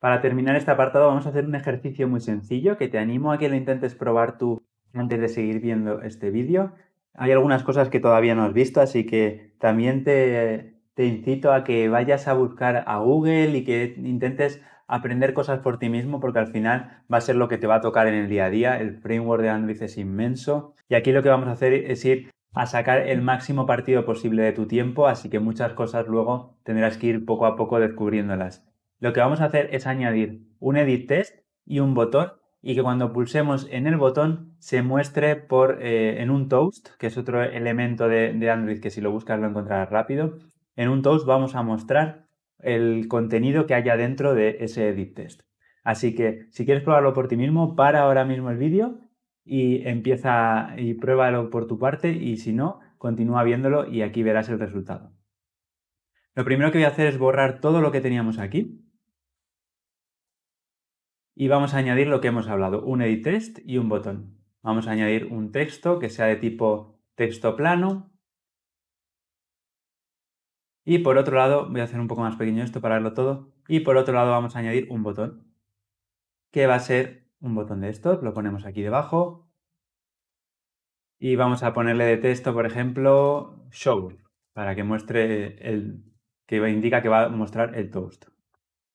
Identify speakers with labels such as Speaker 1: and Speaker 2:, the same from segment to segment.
Speaker 1: Para terminar este apartado vamos a hacer un ejercicio muy sencillo que te animo a que lo intentes probar tú antes de seguir viendo este vídeo. Hay algunas cosas que todavía no has visto, así que también te, te incito a que vayas a buscar a Google y que intentes aprender cosas por ti mismo porque al final va a ser lo que te va a tocar en el día a día. El framework de Android es inmenso y aquí lo que vamos a hacer es ir a sacar el máximo partido posible de tu tiempo, así que muchas cosas luego tendrás que ir poco a poco descubriéndolas lo que vamos a hacer es añadir un edit test y un botón y que cuando pulsemos en el botón se muestre por, eh, en un toast, que es otro elemento de, de, Android que si lo buscas lo encontrarás rápido. En un toast vamos a mostrar el contenido que haya dentro de ese edit test. Así que si quieres probarlo por ti mismo, para ahora mismo el vídeo y empieza y pruébalo por tu parte y si no, continúa viéndolo y aquí verás el resultado. Lo primero que voy a hacer es borrar todo lo que teníamos aquí y vamos a añadir lo que hemos hablado, un edit text y un botón. Vamos a añadir un texto que sea de tipo texto plano. Y por otro lado, voy a hacer un poco más pequeño esto para verlo todo. Y por otro lado vamos a añadir un botón, que va a ser un botón de estos Lo ponemos aquí debajo. Y vamos a ponerle de texto, por ejemplo, show, para que muestre el que indica que va a mostrar el toast.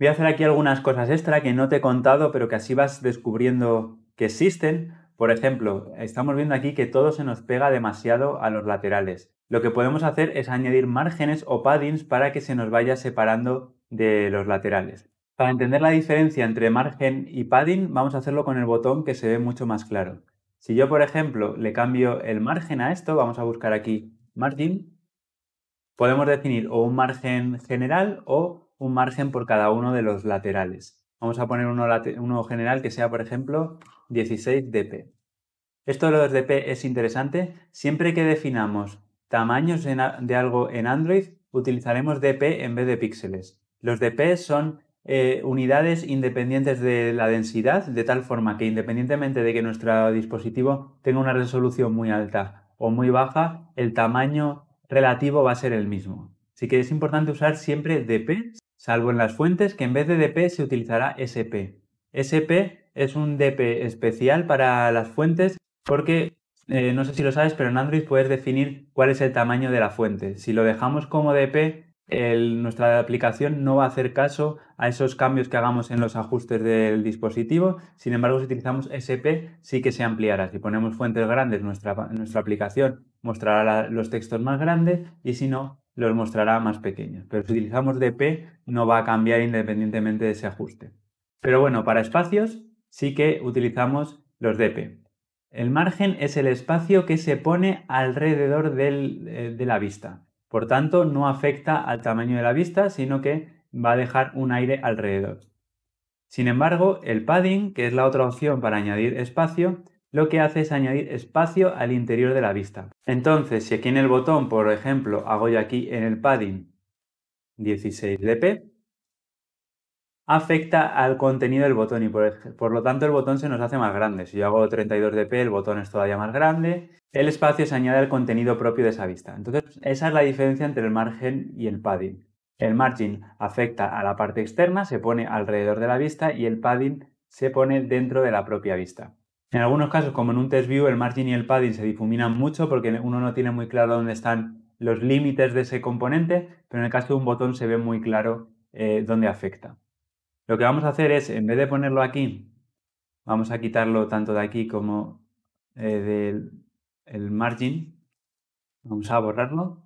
Speaker 1: Voy a hacer aquí algunas cosas extra que no te he contado, pero que así vas descubriendo que existen. Por ejemplo, estamos viendo aquí que todo se nos pega demasiado a los laterales. Lo que podemos hacer es añadir márgenes o paddings para que se nos vaya separando de los laterales. Para entender la diferencia entre margen y padding, vamos a hacerlo con el botón que se ve mucho más claro. Si yo, por ejemplo, le cambio el margen a esto, vamos a buscar aquí margin, podemos definir o un margen general o un margen por cada uno de los laterales. Vamos a poner uno, uno general que sea, por ejemplo, 16 dp. Esto de los dp es interesante. Siempre que definamos tamaños de algo en Android, utilizaremos dp en vez de píxeles. Los dp son eh, unidades independientes de la densidad, de tal forma que independientemente de que nuestro dispositivo tenga una resolución muy alta o muy baja, el tamaño relativo va a ser el mismo. Así que es importante usar siempre dp salvo en las fuentes que en vez de DP se utilizará SP. SP es un DP especial para las fuentes porque, eh, no sé si lo sabes, pero en Android puedes definir cuál es el tamaño de la fuente. Si lo dejamos como DP, nuestra aplicación no va a hacer caso a esos cambios que hagamos en los ajustes del dispositivo. Sin embargo, si utilizamos SP, sí que se ampliará. Si ponemos fuentes grandes, nuestra, nuestra aplicación mostrará los textos más grandes y si no, los mostrará más pequeños. Pero si utilizamos DP, no va a cambiar independientemente de ese ajuste. Pero bueno, para espacios sí que utilizamos los DP. El margen es el espacio que se pone alrededor eh, de la vista. Por tanto, no afecta al tamaño de la vista, sino que va a dejar un aire alrededor. Sin embargo, el padding, que es la otra opción para añadir espacio, lo que hace es añadir espacio al interior de la vista. Entonces, si aquí en el botón, por ejemplo, hago yo aquí en el padding 16 dp, afecta al contenido del botón y por, lo tanto el botón se nos hace más grande. Si yo hago 32 dp, el botón es todavía más grande. El espacio se añade al contenido propio de esa vista. Entonces, esa es la diferencia entre el margen y el padding. El margin afecta a la parte externa, se pone alrededor de la vista y el padding se pone dentro de la propia vista. En algunos casos, como en un test view, el margin y el padding se difuminan mucho porque uno no tiene muy claro dónde están los límites de ese componente, pero en el caso de un botón se ve muy claro eh, dónde afecta. Lo que vamos a hacer es, en vez de ponerlo aquí, vamos a quitarlo tanto de aquí como eh, del el margin. Vamos a borrarlo.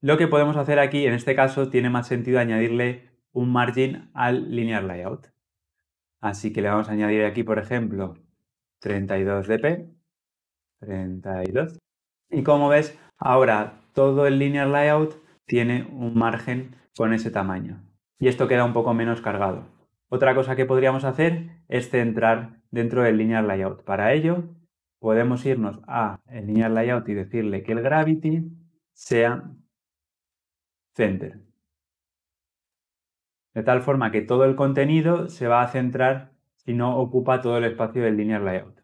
Speaker 1: Lo que podemos hacer aquí, en este caso, tiene más sentido añadirle un margin al linear layout. Así que le vamos a añadir aquí, por ejemplo, 32 dp, 32. Y como ves, ahora todo el linear layout tiene un margen con ese tamaño. Y esto queda un poco menos cargado. Otra cosa que podríamos hacer es centrar dentro del linear layout. Para ello, podemos irnos a el linear layout y decirle que el gravity sea center de tal forma que todo el contenido se va a centrar si no ocupa todo el espacio del linear layout.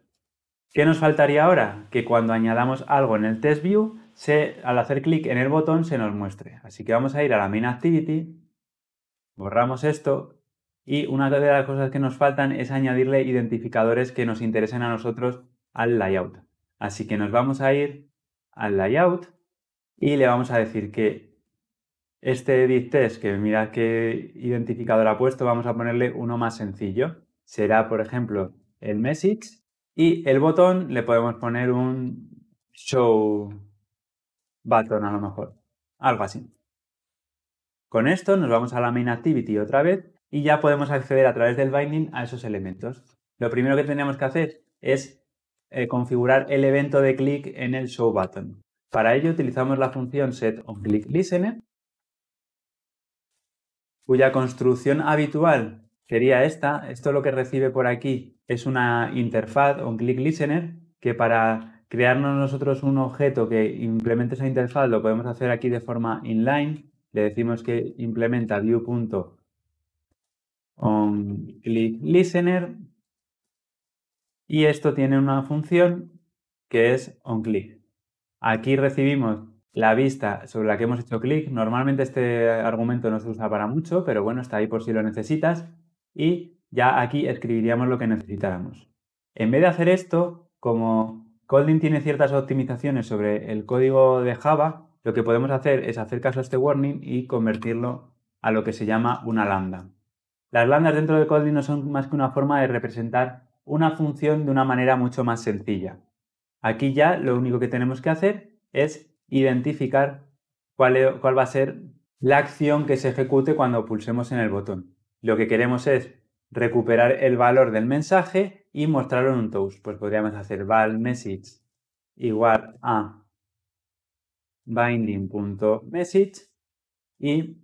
Speaker 1: ¿Qué nos faltaría ahora? Que cuando añadamos algo en el test view, se, al hacer clic en el botón se nos muestre. Así que vamos a ir a la main activity, borramos esto y una de las cosas que nos faltan es añadirle identificadores que nos interesen a nosotros al layout. Así que nos vamos a ir al layout y le vamos a decir que este edit test, que mirad qué identificador ha puesto, vamos a ponerle uno más sencillo. Será, por ejemplo, el message y el botón le podemos poner un show button a lo mejor, algo así. Con esto nos vamos a la MainActivity otra vez y ya podemos acceder a través del binding a esos elementos. Lo primero que tenemos que hacer es eh, configurar el evento de clic en el show button. Para ello utilizamos la función setOnClickListener cuya construcción habitual sería esta. Esto lo que recibe por aquí es una interfaz o click listener que para crearnos nosotros un objeto que implemente esa interfaz lo podemos hacer aquí de forma inline. Le decimos que implementa view.onClickListener y esto tiene una función que es onClick. Aquí recibimos la vista sobre la que hemos hecho clic. Normalmente este argumento no se usa para mucho, pero bueno, está ahí por si lo necesitas. Y ya aquí escribiríamos lo que necesitáramos. En vez de hacer esto, como Kotlin tiene ciertas optimizaciones sobre el código de Java, lo que podemos hacer es hacer caso a este warning y convertirlo a lo que se llama una lambda. Las lambdas dentro de Kotlin no son más que una forma de representar una función de una manera mucho más sencilla. Aquí ya lo único que tenemos que hacer es identificar e, cuál, va a ser la acción que se ejecute cuando pulsemos en el botón. Lo que queremos es recuperar el valor del mensaje y mostrarlo en un toast. Pues podríamos hacer val message igual a binding.message y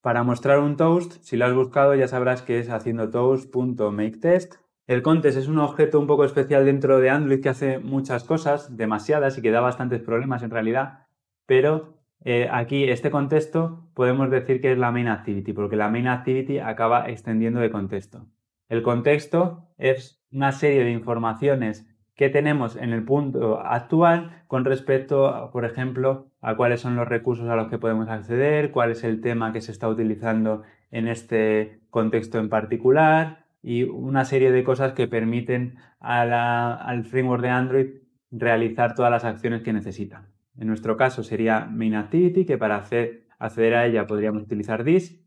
Speaker 1: para mostrar un toast, si lo has buscado ya sabrás que es haciendo toast.makeTest. El contest es un objeto un poco especial dentro de Android que hace muchas cosas, demasiadas y que da bastantes problemas en realidad pero eh, aquí este contexto podemos decir que es la main activity, porque la main activity acaba extendiendo de contexto. El contexto es una serie de informaciones que tenemos en el punto actual con respecto, por ejemplo, a cuáles son los recursos a los que podemos acceder, cuál es el tema que se está utilizando en este contexto en particular y una serie de cosas que permiten al framework de Android realizar todas las acciones que necesita. En nuestro caso sería MainActivity, activity, que para hacer, acceder a ella podríamos utilizar this.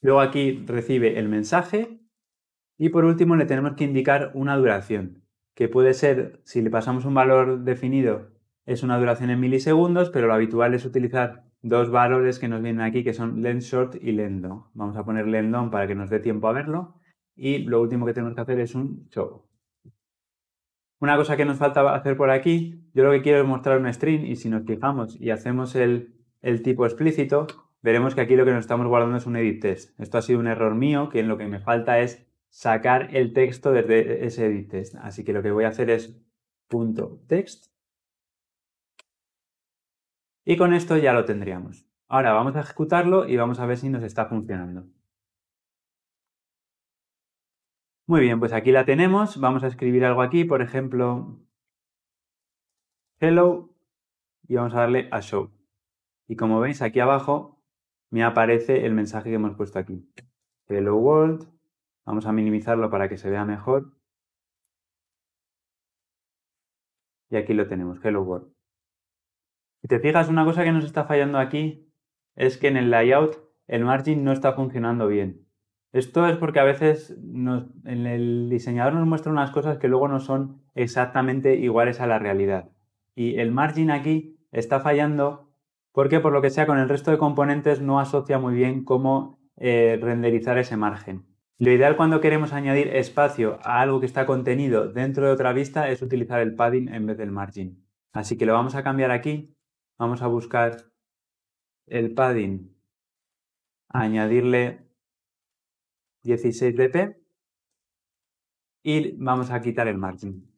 Speaker 1: Luego aquí recibe el mensaje y por último le tenemos que indicar una duración, que puede ser, si le pasamos un valor definido, es una duración en milisegundos, pero lo habitual es utilizar dos valores que nos vienen aquí, que son length short y length Vamos a poner length para que nos dé tiempo a verlo. Y lo último que tenemos que hacer es un show. Una cosa que nos falta hacer por aquí, yo lo que quiero es mostrar un string y si nos fijamos y hacemos el, tipo explícito, veremos que aquí lo que nos estamos guardando es un edit test. Esto ha sido un error mío, que en lo que me falta es sacar el texto desde ese edit test. Así que lo que voy a hacer es text y con esto ya lo tendríamos. Ahora vamos a ejecutarlo y vamos a ver si nos está funcionando. Muy bien, pues aquí la tenemos. Vamos a escribir algo aquí, por ejemplo, hello y vamos a darle a show. Y como veis aquí abajo me aparece el mensaje que hemos puesto aquí. Hello world. Vamos a minimizarlo para que se vea mejor. Y aquí lo tenemos, hello world. Si te fijas, una cosa que nos está fallando aquí es que en el layout el margin no está funcionando bien. Esto es porque a veces en el diseñador nos muestra unas cosas que luego no son exactamente iguales a la realidad. Y el margin aquí está fallando porque por lo que sea con el resto de componentes no asocia muy bien cómo eh, renderizar ese margen. Lo ideal cuando queremos añadir espacio a algo que está contenido dentro de otra vista es utilizar el padding en vez del margin. Así que lo vamos a cambiar aquí. Vamos a buscar el padding, añadirle 16 BP y vamos a quitar el margin.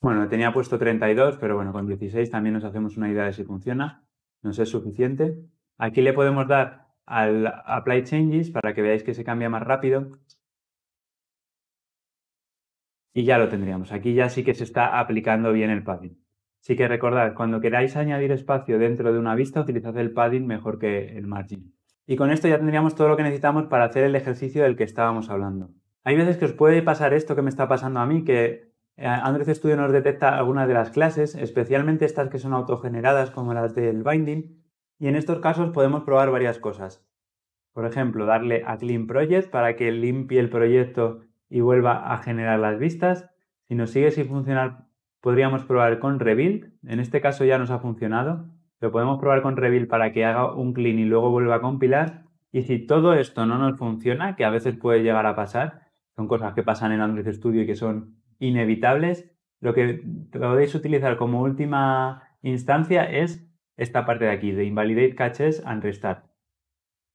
Speaker 1: Bueno, tenía puesto 32, pero bueno, con 16 también nos hacemos una idea de si funciona. Nos es suficiente. Aquí le podemos dar al Apply Changes para que veáis que se cambia más rápido. Y ya lo tendríamos. Aquí ya sí que se está aplicando bien el padding. Así que recordad, cuando queráis añadir espacio dentro de una vista, utilizad el padding mejor que el margin. Y con esto ya tendríamos todo lo que necesitamos para hacer el ejercicio del que estábamos hablando. Hay veces que os puede pasar esto que me está pasando a mí, que eh, Android Studio nos detecta algunas de las clases, especialmente estas que son autogeneradas como las del binding, y en estos casos podemos probar varias cosas. Por ejemplo, darle a Clean Project para que limpie el proyecto y vuelva a generar las vistas. Si nos sigue sin funcionar, podríamos probar con Rebuild. En este caso ya nos ha funcionado. Lo podemos probar con Reveal para que haga un clean y luego vuelva a compilar. Y si todo esto no nos funciona, que a veces puede llegar a pasar, son cosas que pasan en Android Studio y que son inevitables, lo que podéis utilizar como última instancia es esta parte de aquí, de Invalidate Caches and Restart.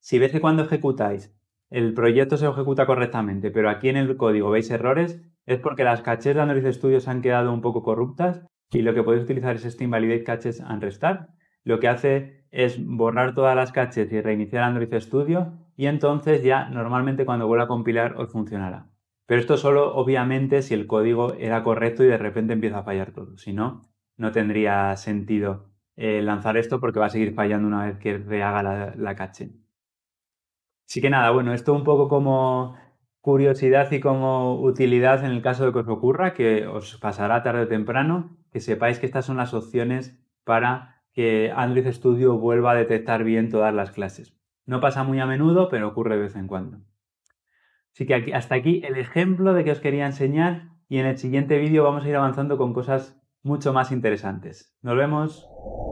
Speaker 1: Si ves que cuando ejecutáis el proyecto se ejecuta correctamente, pero aquí en el código veis errores, es porque las caches de Android Studio se han quedado un poco corruptas y lo que podéis utilizar es este Invalidate Caches and Restart lo que hace es borrar todas las caches y reiniciar Android Studio y entonces ya normalmente cuando vuelva a compilar os funcionará. Pero esto solo obviamente si el código era correcto y de repente empieza a fallar todo. Si no, no tendría sentido eh, lanzar esto porque va a seguir fallando una vez que rehaga la, la cache. Así que nada, bueno, esto un poco como curiosidad y como utilidad en el caso de que os ocurra, que os pasará tarde o temprano, que sepáis que estas son las opciones para que Android Studio vuelva a detectar bien todas las clases. No pasa muy a menudo, pero ocurre de vez en cuando. Así que aquí, hasta aquí el ejemplo de que os quería enseñar y en el siguiente vídeo vamos a ir avanzando con cosas mucho más interesantes. Nos vemos.